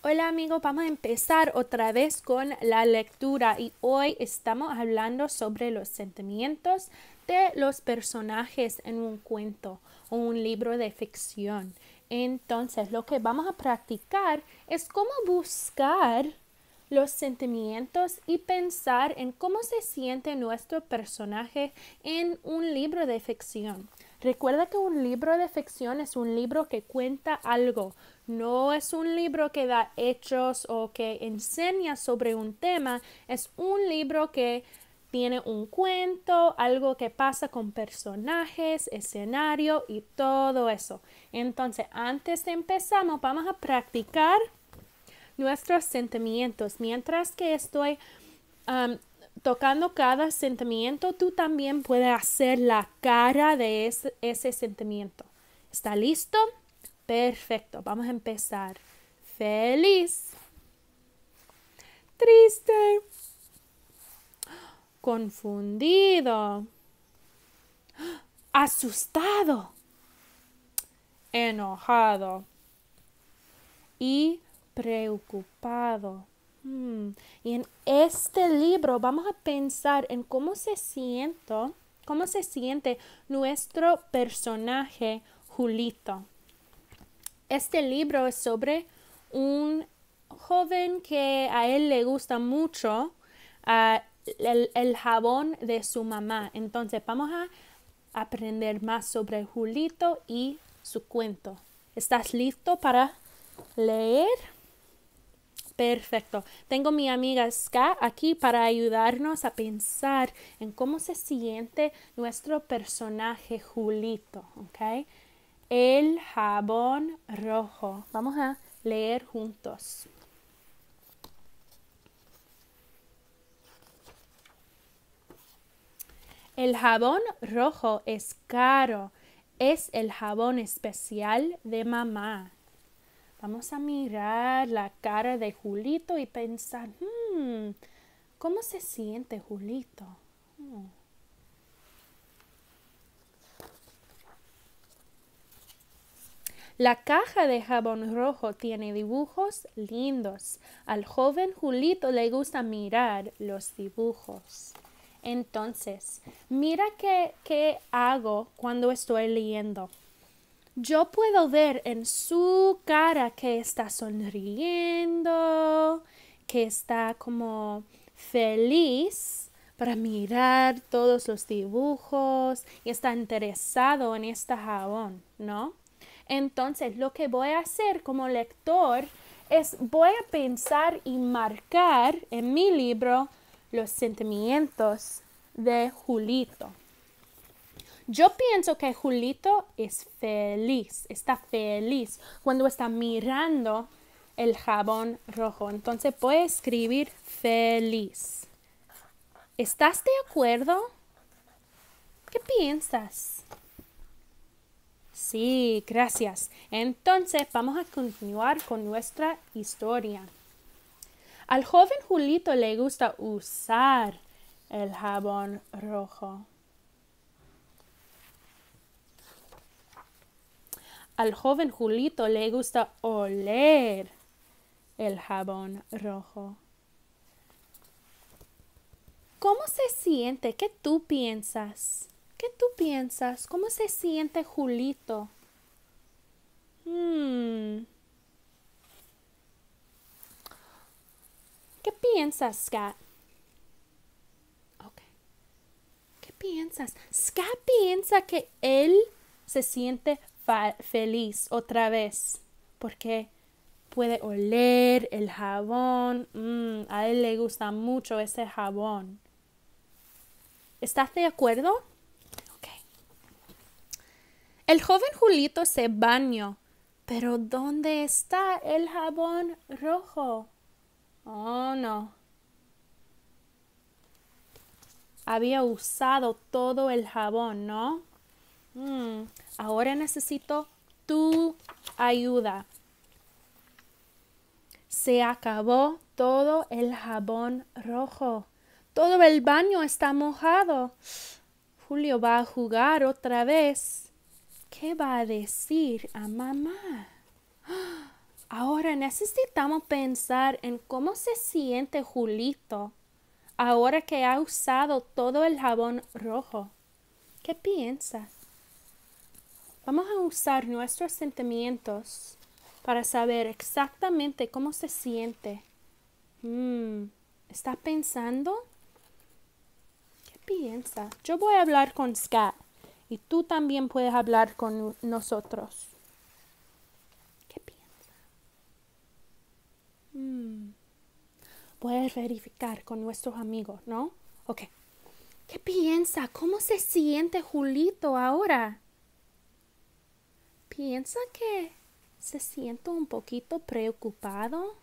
Hola amigos, vamos a empezar otra vez con la lectura y hoy estamos hablando sobre los sentimientos de los personajes en un cuento o un libro de ficción. Entonces, lo que vamos a practicar es cómo buscar los sentimientos y pensar en cómo se siente nuestro personaje en un libro de ficción. Recuerda que un libro de ficción es un libro que cuenta algo, no es un libro que da hechos o que enseña sobre un tema, es un libro que tiene un cuento, algo que pasa con personajes, escenario y todo eso. Entonces, antes de empezar, vamos a practicar nuestros sentimientos. Mientras que estoy um, tocando cada sentimiento, tú también puedes hacer la cara de ese, sentimiento. ¿Está listo? Perfecto, vamos a empezar. Feliz. Triste. Confundido. Asustado. Enojado. Y preocupado. Mm. Y en este libro vamos a pensar en cómo se cómo se siente nuestro personaje Julito. Este libro es sobre un joven que a él le gusta mucho ah, el, jabón de su mamá. Entonces vamos a aprender más sobre Julito y su cuento. ¿Estás listo para leer? Perfecto. Tengo mi amiga Ska aquí para ayudarnos a pensar en cómo se siente nuestro personaje Julito, El jabón rojo. Vamos a leer juntos. El jabón rojo es caro. Es el jabón especial de mamá. Vamos a mirar la cara de Julito y pensar, hmm, ¿cómo se siente Julito? Hmm". La caja de jabón rojo tiene dibujos lindos. Al joven Julito le gusta mirar los dibujos. Entonces, mira qué hago cuando estoy leyendo yo puedo ver en su cara que está sonriendo, que está como feliz para mirar todos los dibujos y está interesado en este jabón, ¿no? Entonces, lo que voy a hacer como lector es voy a pensar y marcar en mi libro los sentimientos de Julito. Yo pienso que Julito es feliz, está feliz cuando está mirando el jabón rojo. Entonces puede escribir feliz. ¿Estás de acuerdo? ¿Qué piensas? Sí, gracias. Entonces vamos a continuar con nuestra historia. Al joven Julito le gusta usar el jabón rojo. Al joven Julito le gusta oler el jabón rojo. ¿Cómo se siente? ¿Qué tú piensas? ¿Qué tú piensas? ¿Cómo se siente Julito? Hmm. ¿Qué piensas, Scott? Okay. ¿Qué piensas? Scott piensa que él se siente feliz otra vez porque puede oler el jabón. Mm, a él le gusta mucho ese jabón. ¿Estás de acuerdo? El joven Julito se bañó, pero ¿dónde está el jabón rojo? Oh, no. Había usado todo el jabón, ¿no? Mm, ahora necesito tu ayuda. Se acabó todo el jabón rojo. Todo el baño está mojado. Julio va a jugar otra vez. ¿Qué va a decir a mamá? Ahora necesitamos pensar en cómo se siente Julito ahora que ha usado todo el jabón rojo. ¿Qué piensas? Vamos a usar nuestros sentimientos para saber exactamente cómo se siente. Mm, ¿Estás pensando? ¿Qué piensa? Yo voy a hablar con Scott y tú también puedes hablar con nosotros. ¿Qué piensa? voy mm, a verificar con nuestros amigos, ¿no? Ok. ¿Qué piensa? ¿Cómo se siente Julito ahora? ¿Piensa que se siente un poquito preocupado?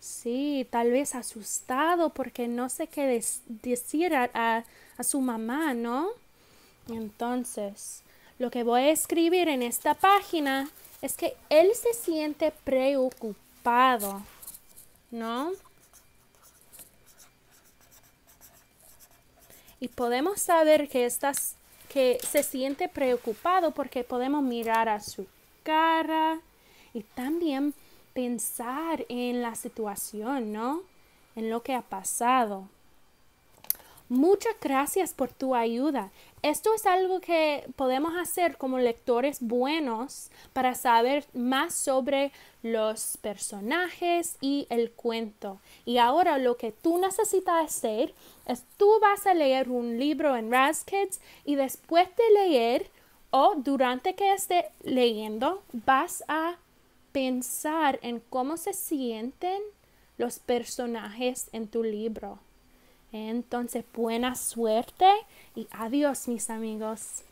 Sí, tal vez asustado porque no sé qué decir a, su mamá, ¿no? Entonces, lo que voy a escribir en esta página es que él se siente preocupado, ¿no? Y podemos saber que estas se siente preocupado porque podemos mirar a su cara y también pensar en la situación, ¿no? En lo que ha pasado. Muchas gracias por tu ayuda. Esto es algo que podemos hacer como lectores buenos para saber más sobre los personajes y el cuento. Y ahora lo que tú necesitas hacer es tú vas a leer un libro en Raskids y después de leer o durante que esté leyendo vas a pensar en cómo se sienten los personajes en tu libro. Entonces, buena suerte y adiós mis amigos.